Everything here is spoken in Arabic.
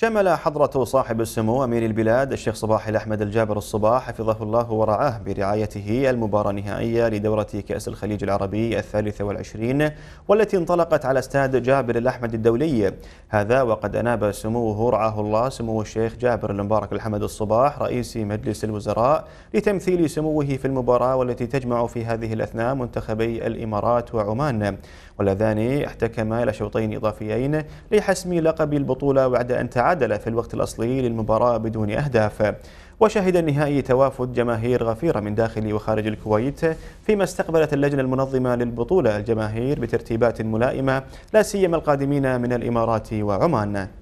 شمل حضرة صاحب السمو أمير البلاد الشيخ صباح الأحمد الجابر الصباح حفظه الله ورعاه برعايته المباراة النهائية لدورة كأس الخليج العربي الثالثة والعشرين والتي انطلقت على استاد جابر الأحمد الدولي هذا وقد أناب سموه رعاه الله سمو الشيخ جابر المبارك الحمد الصباح رئيس مجلس الوزراء لتمثيل سموه في المباراة والتي تجمع في هذه الأثناء منتخبي الإمارات وعمان واللذان احتكما إلى شوطين إضافيين لحسم لقب البطولة بعد أن تعاد تعادل في الوقت الأصلي للمباراة بدون أهداف وشهد النهائي توافد جماهير غفيرة من داخل وخارج الكويت فيما استقبلت اللجنة المنظمة للبطولة الجماهير بترتيبات ملائمة لا سيما القادمين من الإمارات وعمان